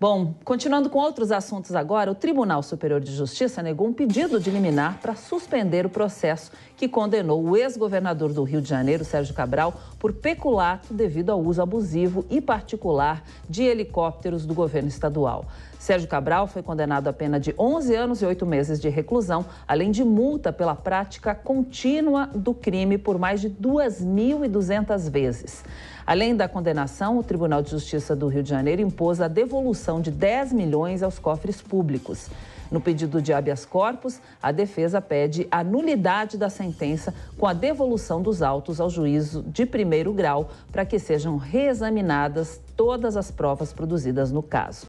Bom, continuando com outros assuntos agora, o Tribunal Superior de Justiça negou um pedido de liminar para suspender o processo que condenou o ex-governador do Rio de Janeiro, Sérgio Cabral, por peculato devido ao uso abusivo e particular de helicópteros do governo estadual. Sérgio Cabral foi condenado a pena de 11 anos e 8 meses de reclusão, além de multa pela prática contínua do crime por mais de 2.200 vezes. Além da condenação, o Tribunal de Justiça do Rio de Janeiro impôs a devolução de 10 milhões aos cofres públicos. No pedido de habeas corpus, a defesa pede a nulidade da sentença com a devolução dos autos ao juízo de primeiro grau para que sejam reexaminadas todas as provas produzidas no caso.